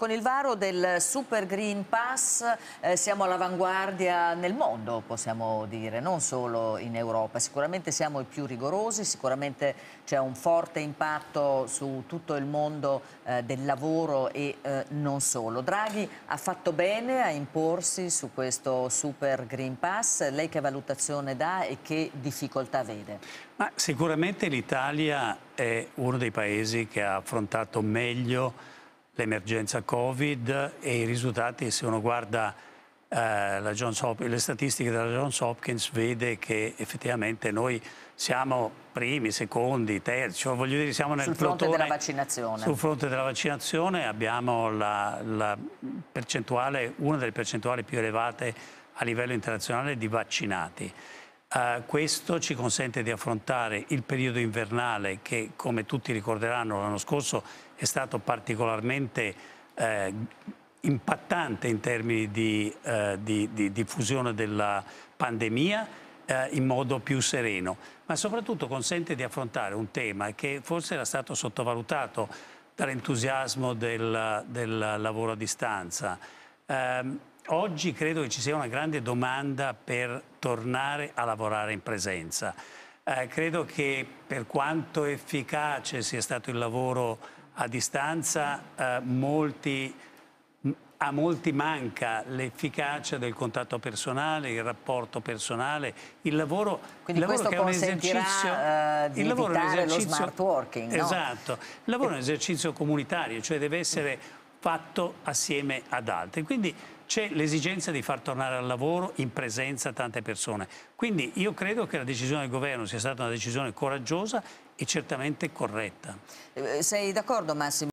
con il varo del Super Green Pass eh, siamo all'avanguardia nel mondo, possiamo dire, non solo in Europa. Sicuramente siamo i più rigorosi, sicuramente c'è un forte impatto su tutto il mondo eh, del lavoro e eh, non solo. Draghi ha fatto bene a imporsi su questo Super Green Pass. Lei che valutazione dà e che difficoltà vede? Ma sicuramente l'Italia è uno dei paesi che ha affrontato meglio l'emergenza Covid e i risultati, se uno guarda eh, le statistiche della Johns Hopkins, vede che effettivamente noi siamo primi, secondi, terzi, cioè voglio dire siamo nel sul fronte plotone, della vaccinazione. Sul fronte della vaccinazione abbiamo la, la percentuale, una delle percentuali più elevate a livello internazionale di vaccinati. Uh, questo ci consente di affrontare il periodo invernale che, come tutti ricorderanno, l'anno scorso è stato particolarmente uh, impattante in termini di, uh, di, di diffusione della pandemia in modo più sereno, ma soprattutto consente di affrontare un tema che forse era stato sottovalutato dall'entusiasmo del, del lavoro a distanza. Um, oggi credo che ci sia una grande domanda per tornare a lavorare in presenza. Eh, credo che per quanto efficace sia stato il lavoro a distanza, eh, molti, a molti manca l'efficacia del contatto personale, il rapporto personale, il lavoro, il lavoro che è un esercizio... Uh, di il lavoro è un esercizio, lo smart working, no? Esatto, il lavoro è un esercizio comunitario, cioè deve essere fatto assieme ad altri. Quindi c'è l'esigenza di far tornare al lavoro in presenza tante persone. Quindi io credo che la decisione del governo sia stata una decisione coraggiosa e certamente corretta. Eh, sei d'accordo Massimo?